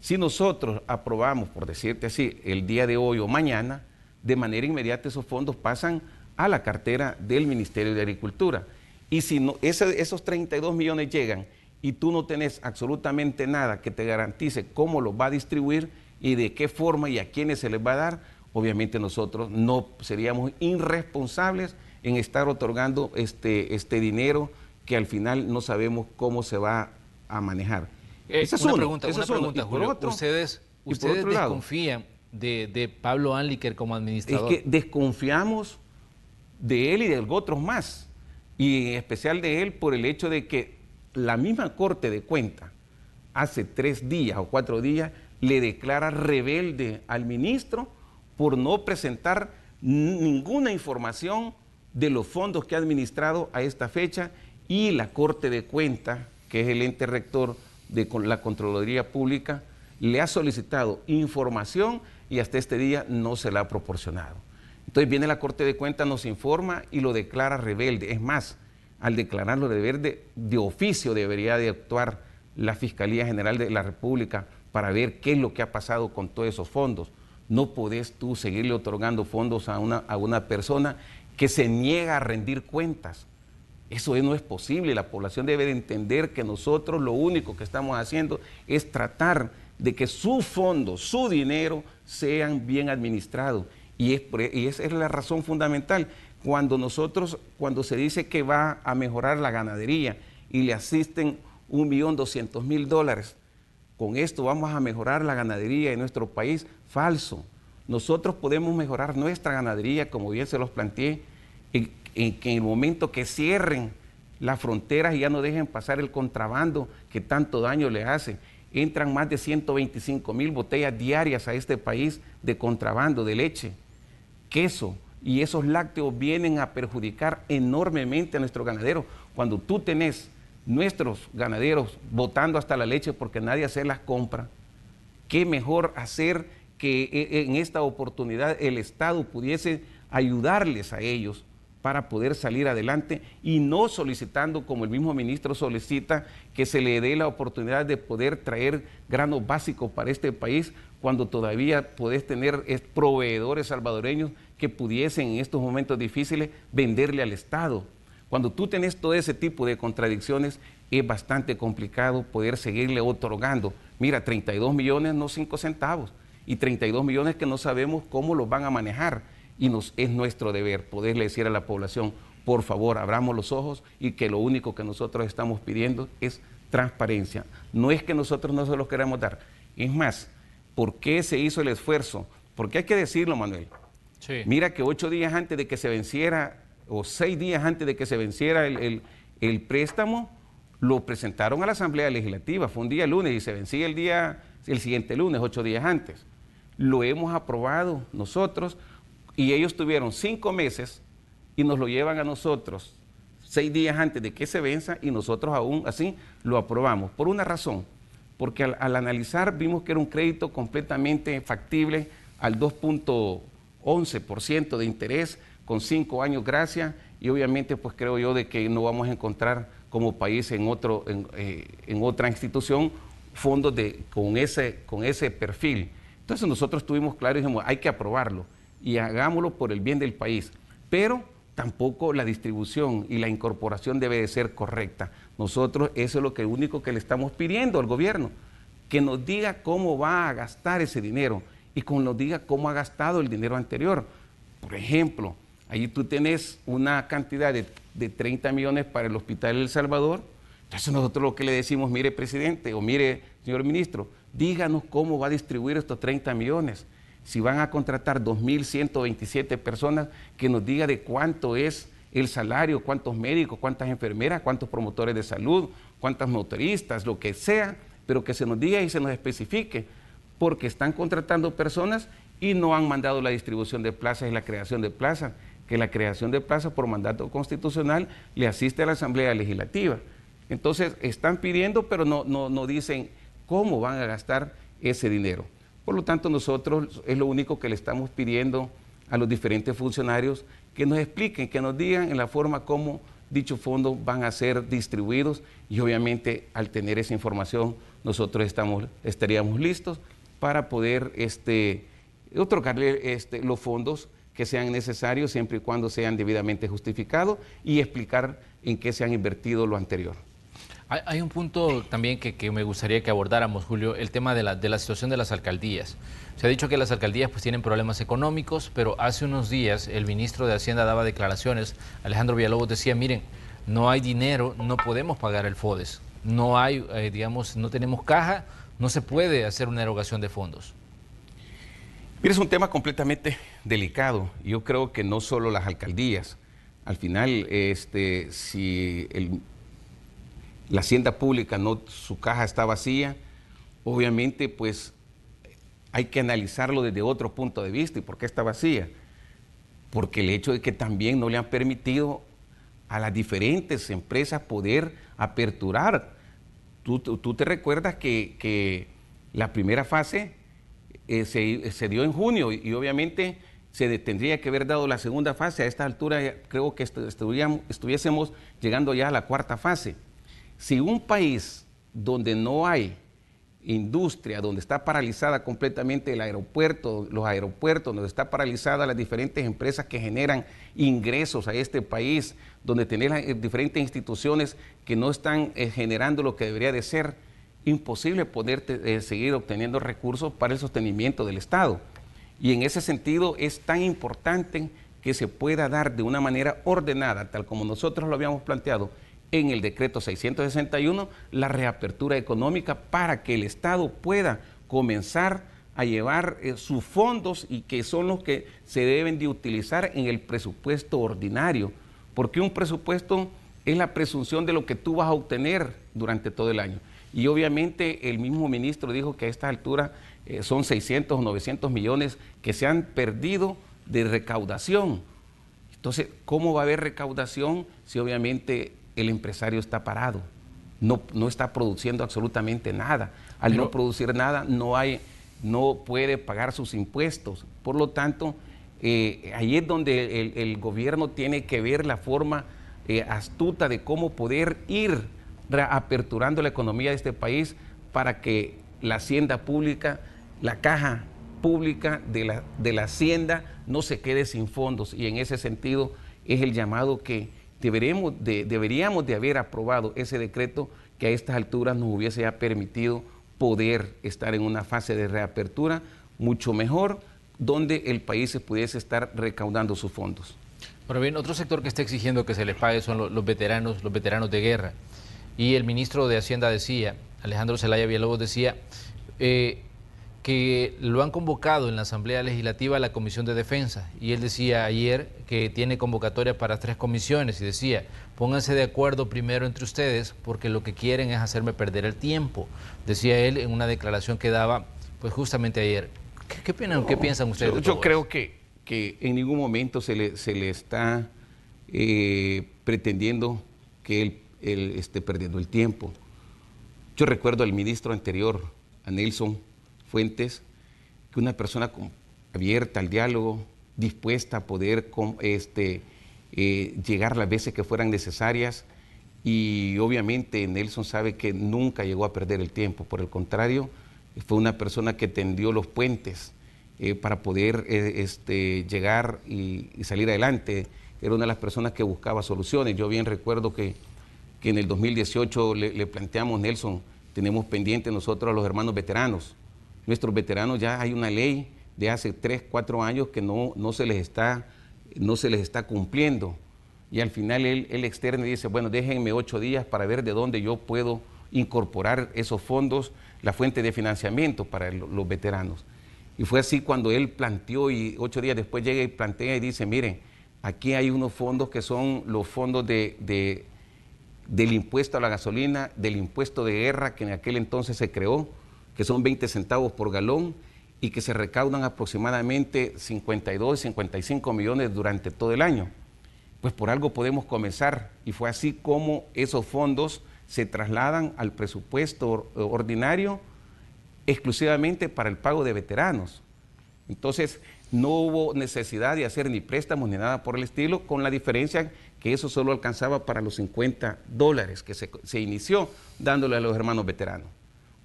Si nosotros aprobamos, por decirte así, el día de hoy o mañana, de manera inmediata esos fondos pasan a la cartera del Ministerio de Agricultura. Y si esos 32 millones llegan y tú no tenés absolutamente nada que te garantice cómo los va a distribuir y de qué forma y a quiénes se les va a dar, obviamente nosotros no seríamos irresponsables en estar otorgando este, este dinero que al final no sabemos cómo se va a manejar. Eh, esa es una pregunta, esa una pregunta, ¿Ustedes, ustedes desconfían de, de, Pablo Anliker como administrador? Es que desconfiamos de él y de otros más, y en especial de él por el hecho de que la misma Corte de Cuentas hace tres días o cuatro días le declara rebelde al ministro por no presentar ninguna información de los fondos que ha administrado a esta fecha y la Corte de Cuentas, que es el ente rector de la Contraloría Pública le ha solicitado información y hasta este día no se la ha proporcionado. Entonces viene la Corte de Cuentas, nos informa y lo declara rebelde. Es más, al declararlo rebelde, de oficio debería de actuar la Fiscalía General de la República para ver qué es lo que ha pasado con todos esos fondos. No puedes tú seguirle otorgando fondos a una, a una persona que se niega a rendir cuentas. Eso no es posible. La población debe de entender que nosotros lo único que estamos haciendo es tratar de que su fondo, su dinero, sean bien administrados. Y, e, y esa es la razón fundamental. Cuando nosotros, cuando se dice que va a mejorar la ganadería y le asisten 1.200.000 dólares, con esto vamos a mejorar la ganadería en nuestro país, falso. Nosotros podemos mejorar nuestra ganadería, como bien se los planteé, en que en el momento que cierren las fronteras y ya no dejen pasar el contrabando que tanto daño le hace. Entran más de 125 mil botellas diarias a este país de contrabando de leche, queso, y esos lácteos vienen a perjudicar enormemente a nuestros ganaderos. Cuando tú tenés nuestros ganaderos botando hasta la leche porque nadie hace las compras, qué mejor hacer que e, e, en esta oportunidad el Estado pudiese ayudarles a ellos para poder salir adelante y no solicitando, como el mismo ministro solicita, que se le dé la oportunidad de poder traer grano básico para este país cuando todavía podés tener proveedores salvadoreños que pudiesen en estos momentos difíciles venderle al Estado. Cuando tú tenés todo ese tipo de contradicciones, es bastante complicado poder seguirle otorgando. Mira, 32 millones, no 5 centavos, y 32 millones que no sabemos cómo los van a manejar y nos, es nuestro deber poderle decir a la población, por favor, abramos los ojos y que lo único que nosotros estamos pidiendo es transparencia. No es que nosotros no se los queramos dar. Es más, ¿por qué se hizo el esfuerzo? Porque hay que decirlo, Manuel. Mira que ocho días antes de que se venciera, o seis días antes de que se venciera el, el préstamo, lo presentaron a la Asamblea Legislativa. Fue un día lunes y se vencía el día, el siguiente lunes, ocho días antes. Lo hemos aprobado nosotros y ellos tuvieron cinco meses y nos lo llevan a nosotros seis días antes de que se venza y nosotros aún así lo aprobamos. Por una razón, porque al, analizar vimos que era un crédito completamente factible al 2.11% de interés con cinco años gracia y obviamente pues creo yo de que no vamos a encontrar como país en, otro, eh, otra institución fondos de, con, ese, con ese perfil. Entonces nosotros tuvimos claro y dijimos, hay que aprobarlo y hagámoslo por el bien del país. Pero tampoco la distribución y la incorporación debe de ser correcta. Nosotros eso es lo que único que le estamos pidiendo al gobierno, que nos diga cómo va a gastar ese dinero y que nos diga cómo ha gastado el dinero anterior. Por ejemplo, ahí tú tenés una cantidad de, de 30 millones para el Hospital El Salvador. Entonces nosotros lo que le decimos, mire presidente o mire señor ministro, díganos cómo va a distribuir estos 30 millones si van a contratar 2.127 personas, que nos diga de cuánto es el salario, cuántos médicos, cuántas enfermeras, cuántos promotores de salud, cuántas motoristas, lo que sea, pero que se nos diga y se nos especifique, porque están contratando personas y no han mandado la distribución de plazas y la creación de plazas, que la creación de plazas por mandato constitucional le asiste a la Asamblea Legislativa. Entonces, están pidiendo, pero no, no, no dicen cómo van a gastar ese dinero. Por lo tanto, nosotros es lo único que le estamos pidiendo a los diferentes funcionarios que nos expliquen, que nos digan en la forma como dichos fondos van a ser distribuidos y obviamente al tener esa información nosotros estaríamos listos para poder este, otorgarle este, los fondos que sean necesarios siempre y cuando sean debidamente justificados y explicar en qué se han invertido lo anterior. Hay, un punto también que, me gustaría que abordáramos, Julio, el tema de la, situación de las alcaldías. Se ha dicho que las alcaldías pues, tienen problemas económicos, pero hace unos días el ministro de Hacienda daba declaraciones, Alejandro Villalobos decía, miren, no hay dinero, no podemos pagar el FODES, no hay, eh, digamos, no tenemos caja, no se puede hacer una erogación de fondos. Mira, es un tema completamente delicado. Yo creo que no solo las alcaldías. Al final, este, si el la hacienda pública, no, su caja está vacía, obviamente pues hay que analizarlo desde otro punto de vista. ¿Y por qué está vacía? Porque el hecho de que también no le han permitido a las diferentes empresas poder aperturar. Tú, tú, te recuerdas que, la primera fase eh, se, dio en junio y, y obviamente se tendría que haber dado la segunda fase. A esta altura creo que estuviésemos llegando ya a la cuarta fase. Si un país donde no hay industria, donde está paralizada completamente el aeropuerto, los aeropuertos, donde está paralizada las diferentes empresas que generan ingresos a este país, donde tenés eh, diferentes instituciones que no están eh, generando lo que debería de ser, imposible poder eh, seguir obteniendo recursos para el sostenimiento del Estado. Y en ese sentido es tan importante que se pueda dar de una manera ordenada, tal como nosotros lo habíamos planteado, en el decreto 661 la reapertura económica para que el Estado pueda comenzar a llevar eh, sus fondos y que son los que se deben de utilizar en el presupuesto ordinario, porque un presupuesto es la presunción de lo que tú vas a obtener durante todo el año. Y obviamente el mismo ministro dijo que a esta altura eh, son 600 o 900 millones que se han perdido de recaudación. Entonces, ¿cómo va a haber recaudación si obviamente el empresario está parado, no, no está produciendo absolutamente nada. Al no producir nada, no, hay, no puede pagar sus impuestos. Por lo tanto, eh, ahí es donde el, gobierno tiene que ver la forma eh, astuta de cómo poder ir reaperturando la economía de este país para que la hacienda pública, la caja pública de la, de la hacienda no se quede sin fondos. Y en ese sentido es el llamado que de, deberíamos de haber aprobado ese decreto que a estas alturas nos hubiese permitido poder estar en una fase de reapertura mucho mejor, donde el país se pudiese estar recaudando sus fondos. Bueno, bien, otro sector que está exigiendo que se les pague son los, veteranos, los veteranos de guerra. Y el ministro de Hacienda decía, Alejandro Zelaya Villalobos decía, eh, que lo han convocado en la Asamblea Legislativa a la Comisión de Defensa. Y él decía ayer que tiene convocatoria para tres comisiones y decía, pónganse de acuerdo primero entre ustedes porque lo que quieren es hacerme perder el tiempo, decía él en una declaración que daba pues justamente ayer. ¿Qué, piensan ustedes? Yo, creo que, que, en ningún momento se le, está eh, pretendiendo que él esté perdiendo el tiempo. Yo recuerdo al ministro anterior, a Nelson, fuentes que una persona abierta al diálogo, dispuesta a poder este, eh, llegar las veces que fueran necesarias. Y obviamente Nelson sabe que nunca llegó a perder el tiempo, por el contrario, fue una persona que tendió los puentes eh, para poder eh, este, llegar y, salir adelante. Era una de las personas que buscaba soluciones. Yo bien recuerdo que, en el 2018 le, le planteamos, Nelson, tenemos pendiente nosotros a los hermanos veteranos. Nuestros veteranos ya hay una ley de hace 3, 4 años que no, no, se, les está, no se les está cumpliendo. Y al final él, él externo dice, bueno, déjenme ocho días para ver de dónde yo puedo incorporar esos fondos, la fuente de financiamiento para los veteranos. Y fue así cuando él planteó y ocho días después llega y plantea y dice, miren, aquí hay unos fondos que son los fondos de, del impuesto a la gasolina, del impuesto de guerra que en aquel entonces se creó, que son 20 centavos por galón y que se recaudan aproximadamente 52 55 millones durante todo el año. Pues por algo podemos comenzar y fue así como esos fondos se trasladan al presupuesto ordinario exclusivamente para el pago de veteranos. Entonces, no hubo necesidad de hacer ni préstamos ni nada por el estilo, con la diferencia que eso solo alcanzaba para los 50 dólares que se inició dándole a los hermanos veteranos.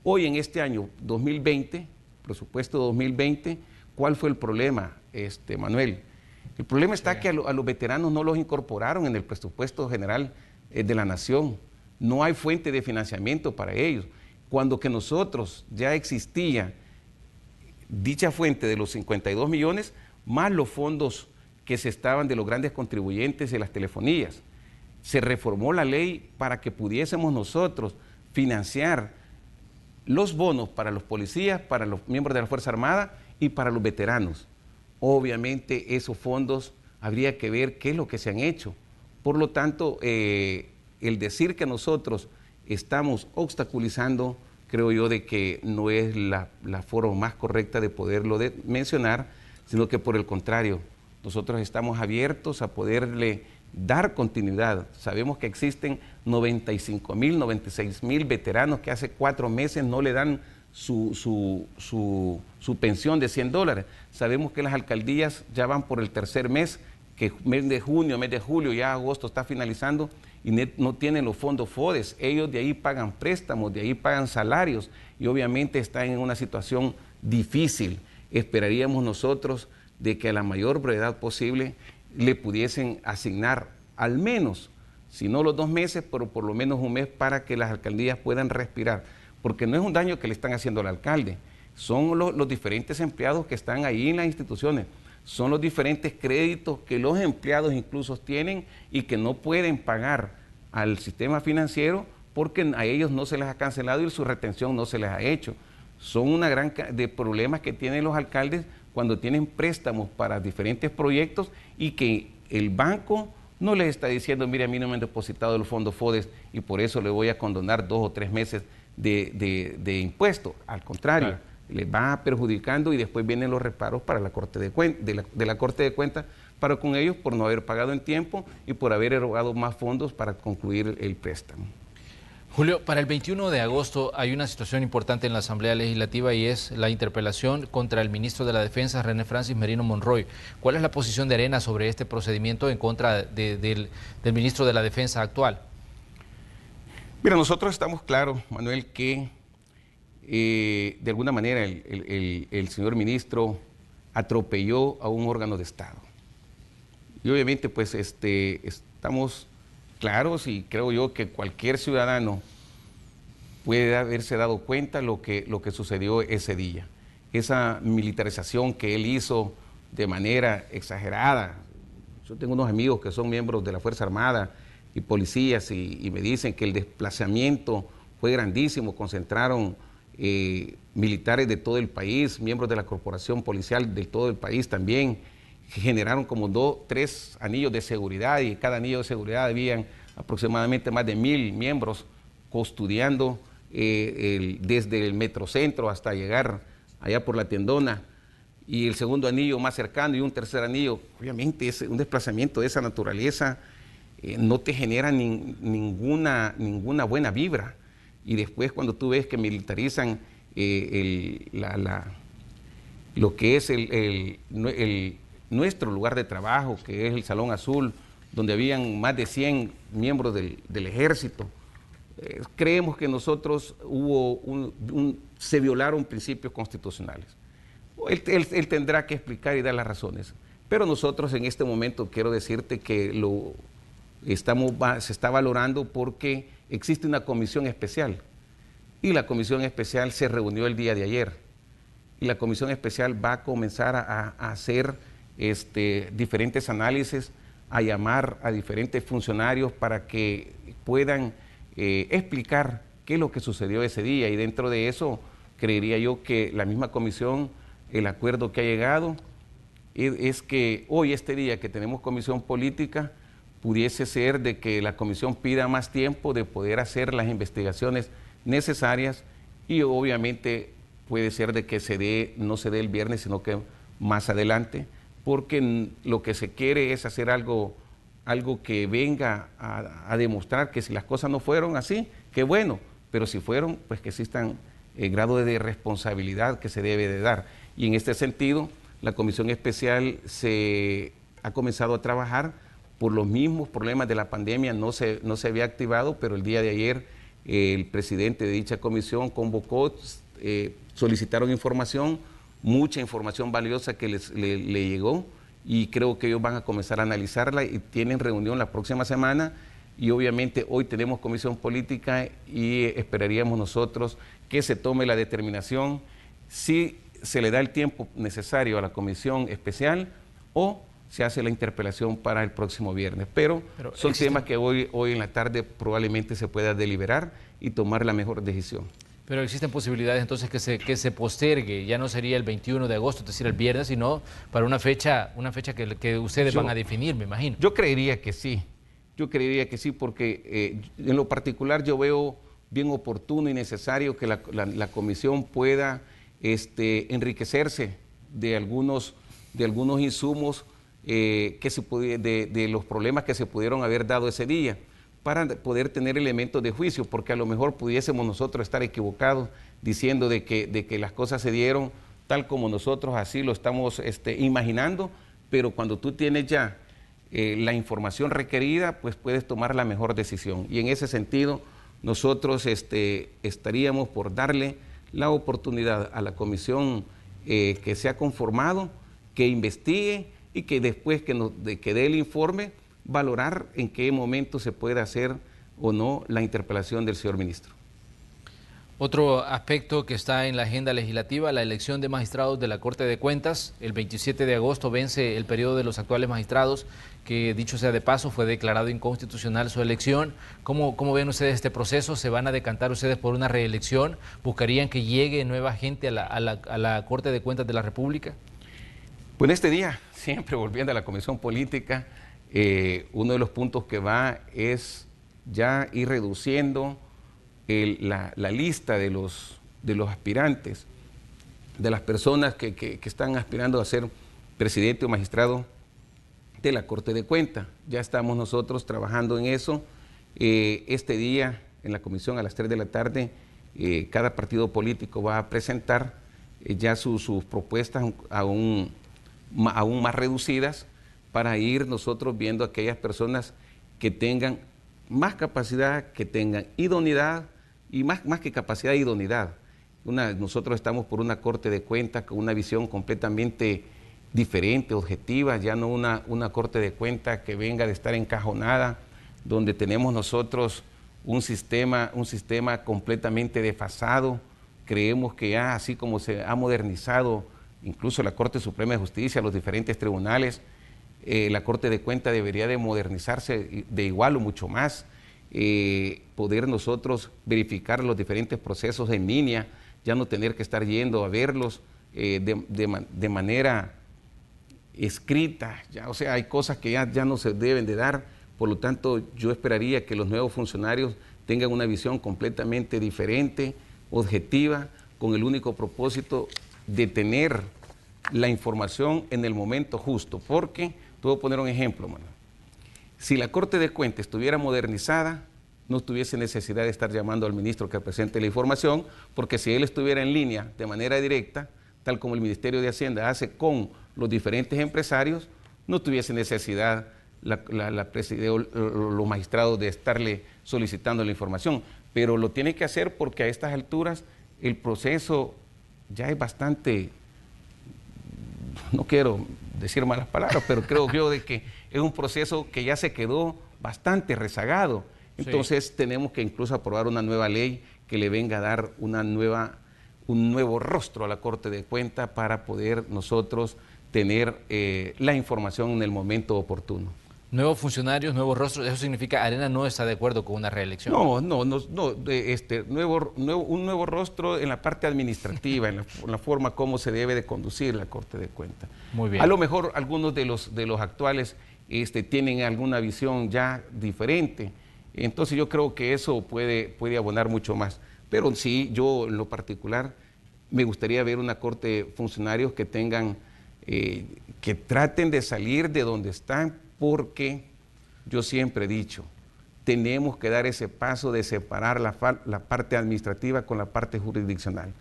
Hoy en este año 2020, presupuesto 2020, ¿cuál fue el problema, este, Manuel? El problema está que a, los veteranos no los incorporaron en el presupuesto general eh, de la nación. No hay fuente de financiamiento para ellos. Cuando que nosotros ya existía dicha fuente de los 52 millones, más los fondos que se estaban de los grandes contribuyentes de las telefonías. Se reformó la ley para que pudiésemos nosotros financiar los bonos para los policías, para los miembros de la Fuerza Armada y para los veteranos. Obviamente esos fondos habría que ver qué es lo que se han hecho. Por lo tanto, eh, el decir que nosotros estamos obstaculizando, creo yo, de que no es la, forma más correcta de poderlo mencionar, sino que por el contrario, nosotros estamos abiertos a poderle dar continuidad. Sabemos que existen 95 mil, 96 mil veteranos que hace cuatro meses no le dan su, su, su, su, pensión de 100 dólares. Sabemos que las alcaldías ya van por el tercer mes, que mes de junio, mes de julio, ya agosto está finalizando y no tienen los fondos FODES. Ellos de ahí pagan préstamos, de ahí pagan salarios y obviamente están en una situación difícil. Esperaríamos nosotros de que a la mayor brevedad posible le pudiesen asignar al menos si no los dos meses, pero por lo menos un mes para que las alcaldías puedan respirar, porque no es un daño que le están haciendo al alcalde, son los, diferentes empleados que están ahí en las instituciones, son los diferentes créditos que los empleados incluso tienen y que no pueden pagar al sistema financiero porque a ellos no se les ha cancelado y su retención no se les ha hecho. Son una gran de problemas que tienen los alcaldes cuando tienen préstamos para diferentes proyectos y que el banco no les está diciendo, mire, a mí no me han depositado el fondo FODES y por eso le voy a condonar dos o tres meses de, de, impuesto. Al contrario, le les va perjudicando y después vienen los reparos para la Corte de, la, de la Corte de Cuentas para con ellos por no haber pagado en tiempo y por haber erogado más fondos para concluir el préstamo. Julio, para el 21 de agosto hay una situación importante en la Asamblea Legislativa y es la interpelación contra el ministro de la Defensa, René Francis Merino Monroy. ¿Cuál es la posición de Arena sobre este procedimiento en contra del, ministro de la Defensa actual? Mira, nosotros estamos claros, Manuel, que eh, de alguna manera el, el señor ministro atropelló a un órgano de Estado. Y obviamente, pues, este, estamos Claro, y creo yo que cualquier ciudadano puede haberse dado cuenta lo que, lo que sucedió ese día. Esa militarización que él hizo de manera exagerada. Yo tengo unos amigos que son miembros de la Fuerza Armada y policías y, me dicen que el desplazamiento fue grandísimo, concentraron eh, militares de todo el país, miembros de la corporación policial de todo el país también generaron como dos, tres anillos de seguridad y cada anillo de seguridad habían aproximadamente más de mil miembros custodiando eh, el, desde el metrocentro hasta llegar allá por la tendona y el segundo anillo más cercano y un tercer anillo. Obviamente es un desplazamiento de esa naturaleza eh, no te genera ninguna, ninguna buena vibra. Y después cuando tú ves que militarizan eh, la, lo que es el nuestro lugar de trabajo, que es el Salón Azul, donde habían más de 100 miembros del, ejército. Eh, creemos que nosotros hubo un, se violaron principios constitucionales. Él, él, tendrá que explicar y dar las razones. Pero nosotros en este momento quiero decirte que estamos, se está valorando porque existe una comisión especial. Y la comisión especial se reunió el día de ayer. Y la comisión especial va a comenzar a hacer este, diferentes análisis, a llamar a diferentes funcionarios para que puedan eh, explicar qué es lo que sucedió ese día. Y dentro de eso, creería yo que la misma comisión, el acuerdo que ha llegado, es que hoy, este día que tenemos comisión política, pudiese ser de que la comisión pida más tiempo de poder hacer las investigaciones necesarias y obviamente puede ser de que se dé, no se dé el viernes, sino que más adelante porque lo que se quiere es hacer algo, algo que venga a, demostrar que si las cosas no fueron así, qué bueno, pero si fueron, pues que existan grados eh, grado de responsabilidad que se debe de dar. Y en este sentido, la Comisión Especial se ha comenzado a trabajar por los mismos problemas de la pandemia, no se, había activado, pero el día de ayer el presidente de dicha comisión convocó, eh, solicitaron información mucha información valiosa que les, le, llegó y creo que ellos van a comenzar a analizarla y tienen reunión la próxima semana y obviamente hoy tenemos comisión política y esperaríamos nosotros que se tome la determinación si se le da el tiempo necesario a la comisión especial o se hace la interpelación para el próximo viernes. Pero, son temas que hoy, hoy en la tarde probablemente se pueda deliberar y tomar la mejor decisión. Pero existen posibilidades entonces que se, postergue, ya no sería el 21 de agosto, es decir, el viernes, sino para una fecha, una fecha que, ustedes van a definir, me imagino. Yo creería que sí, yo creería que sí, porque eh, en lo particular yo veo bien oportuno y necesario que la, comisión pueda este, enriquecerse de algunos, de algunos insumos eh, que se de los problemas que se pudieron haber dado ese día para poder tener elementos de juicio, porque a lo mejor pudiésemos nosotros estar equivocados diciendo de que, de que las cosas se dieron tal como nosotros así lo estamos este, imaginando, pero cuando tú tienes ya eh, la información requerida, pues puedes tomar la mejor decisión. Y en ese sentido, nosotros este, estaríamos por darle la oportunidad a la comisión eh, que se ha conformado, que investigue y que después que, nos, que dé el informe, valorar en qué momento se puede hacer o no la interpelación del señor ministro. Otro aspecto que está en la agenda legislativa, la elección de magistrados de la Corte de Cuentas. El 27 de agosto vence el periodo de los actuales magistrados, que dicho sea de paso, fue declarado inconstitucional su elección. ¿Cómo, cómo ven ustedes este proceso? ¿Se van a decantar ustedes por una reelección? ¿Buscarían que llegue nueva gente a la, a la Corte de Cuentas de la República? Pues este día, siempre volviendo a la Comisión Política, eh, uno de los puntos que va es ya ir reduciendo la, lista de los, aspirantes, de las personas que, están aspirando a ser presidente o magistrado de la Corte de Cuenta. Ya estamos nosotros trabajando en eso. Eh, este día, en la comisión, a las 3 de la tarde, eh, cada partido político va a presentar ya sus propuestas aún más reducidas para ir nosotros viendo aquellas personas que tengan más capacidad, que tengan idoneidad y más, más que capacidad, idoneidad. Una, nosotros estamos por una corte de cuentas con una visión completamente diferente, objetiva, ya no una, una corte de cuentas que venga de estar encajonada, donde tenemos nosotros un sistema, un sistema completamente desfasado. Creemos que ya ah, así como se ha modernizado incluso la Corte Suprema de Justicia, los diferentes tribunales, eh, la Corte de Cuentas debería de modernizarse de igual o mucho más, eh, poder nosotros verificar los diferentes procesos en línea, ya no tener que estar yendo a verlos eh, de, manera escrita, ya, o sea, hay cosas que ya, ya no se deben de dar, por lo tanto yo esperaría que los nuevos funcionarios tengan una visión completamente diferente, objetiva, con el único propósito de tener la información en el momento justo, porque Puedo poner un ejemplo, mano. Si la Corte de Cuentas estuviera modernizada, no tuviese necesidad de estar llamando al ministro que presente la información, porque si él estuviera en línea de manera directa, tal como el Ministerio de Hacienda hace con los diferentes empresarios, no tuviese necesidad la, los magistrados de estarle solicitando la información. Pero lo tiene que hacer porque a estas alturas el proceso ya es bastante, no quiero decir malas palabras, pero creo yo de que es un proceso que ya se quedó bastante rezagado. Entonces tenemos que incluso aprobar una nueva ley que le venga a dar una nueva, un nuevo rostro a la Corte de Cuentas para poder nosotros tener eh, la información en el momento oportuno nuevos funcionarios, nuevos rostros, eso significa Arena no está de acuerdo con una reelección. No, no, no, no este, nuevo, nuevo, un nuevo rostro en la parte administrativa, en, la, forma como se debe de conducir la Corte de Cuentas. Muy bien. A lo mejor algunos de los, de los actuales este, tienen alguna visión ya diferente, entonces yo creo que eso puede, puede abonar mucho más. Pero sí, yo en lo particular me gustaría ver una Corte de Funcionarios que tengan... Eh, que traten de salir de donde están porque yo siempre he dicho, tenemos que dar ese paso de separar la, parte administrativa con la parte jurisdiccional.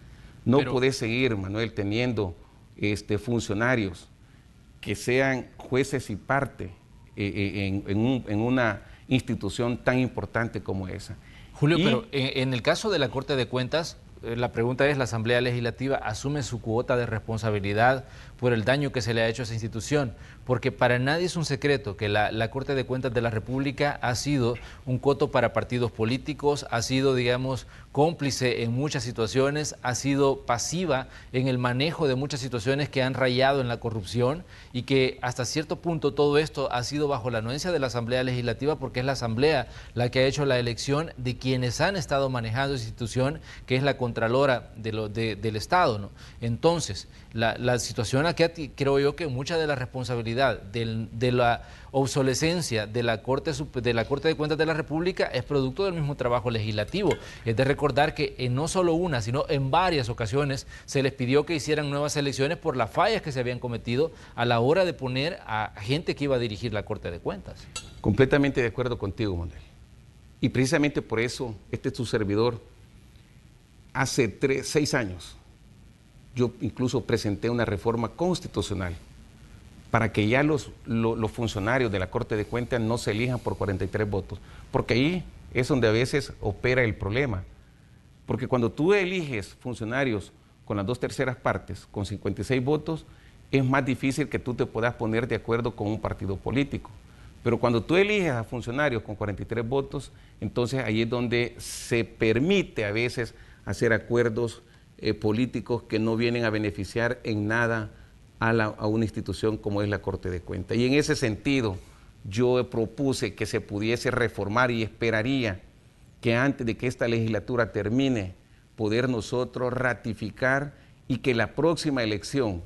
No puede seguir, Manuel, teniendo este, funcionarios que sean jueces y parte eh, eh, en, una institución tan importante como esa. Julio, pero en, el caso de la Corte de Cuentas, eh, la pregunta es, ¿la Asamblea Legislativa asume su cuota de responsabilidad por el daño que se le ha hecho a esa institución, porque para nadie es un secreto que la, la Corte de Cuentas de la República ha sido un coto para partidos políticos, ha sido, digamos, cómplice en muchas situaciones, ha sido pasiva en el manejo de muchas situaciones que han rayado en la corrupción y que hasta cierto punto todo esto ha sido bajo la anuencia de la Asamblea Legislativa porque es la Asamblea la que ha hecho la elección de quienes han estado manejando esa institución, que es la Contralora de lo, de, del Estado. ¿no? Entonces, la, la situación creo yo que mucha de la responsabilidad de la obsolescencia de la, Corte, de la Corte de Cuentas de la República es producto del mismo trabajo legislativo. Es de recordar que en no solo una, sino en varias ocasiones se les pidió que hicieran nuevas elecciones por las fallas que se habían cometido a la hora de poner a gente que iba a dirigir la Corte de Cuentas. Completamente de acuerdo contigo, Mondel. Y precisamente por eso, este es tu servidor, hace seis años, yo incluso presenté una reforma constitucional para que ya los, los funcionarios de la Corte de Cuentas no se elijan por 43 votos, porque ahí es donde a veces opera el problema. Porque cuando tú eliges funcionarios con las dos terceras partes, con 56 votos, es más difícil que tú te puedas poner de acuerdo con un partido político. Pero cuando tú eliges a funcionarios con 43 votos, entonces ahí es donde se permite a veces hacer acuerdos eh, políticos que no vienen a beneficiar en nada a, una institución como es la Corte de Cuentas. Y en ese sentido, yo propuse que se pudiese reformar y esperaría que antes de que esta legislatura termine, poder nosotros ratificar y que la próxima elección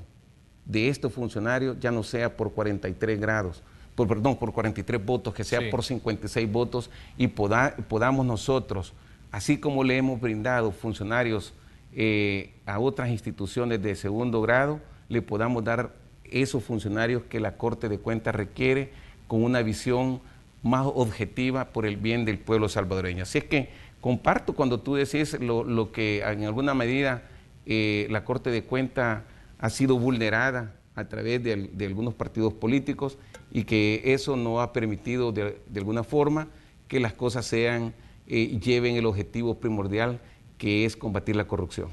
de estos funcionarios ya no sea por 43 grados, por, perdón, por 43 votos, que sea por 56 votos y podamos nosotros, así como le hemos brindado funcionarios eh, a otras instituciones de segundo grado, le podamos dar esos funcionarios que la Corte de Cuentas requiere con una visión más objetiva por el bien del pueblo salvadoreño. Así es que comparto cuando tú decís lo, que en alguna medida eh, la Corte de Cuentas ha sido vulnerada a través de, algunos partidos políticos y que eso no ha permitido de, alguna forma que las cosas sean, eh, lleven el objetivo primordial que es combatir la corrupción.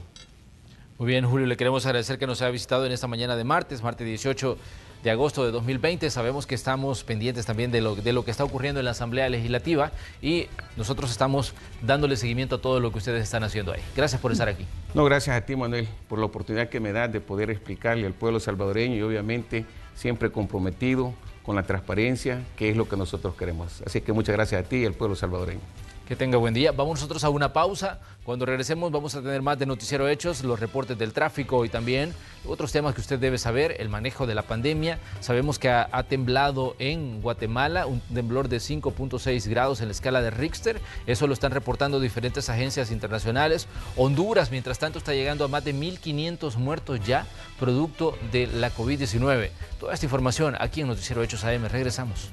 Muy bien, Julio, le queremos agradecer que nos haya visitado en esta mañana de martes, martes 18 de agosto de 2020. Sabemos que estamos pendientes también de lo, que está ocurriendo en la Asamblea Legislativa y nosotros estamos dándole seguimiento a todo lo que ustedes están haciendo ahí. Gracias por estar aquí. No, gracias a ti, Manuel, por la oportunidad que me da de poder explicarle al pueblo salvadoreño y obviamente siempre comprometido con la transparencia, que es lo que nosotros queremos. Así que muchas gracias a ti y al pueblo salvadoreño. Que tenga buen día. Vamos nosotros a una pausa. Cuando regresemos vamos a tener más de Noticiero Hechos, los reportes del tráfico y también otros temas que usted debe saber, el manejo de la pandemia. Sabemos que ha, temblado en Guatemala, un temblor de 5.6 grados en la escala de Richter. Eso lo están reportando diferentes agencias internacionales. Honduras, mientras tanto, está llegando a más de 1.500 muertos ya, producto de la COVID-19. Toda esta información aquí en Noticiero Hechos AM. Regresamos.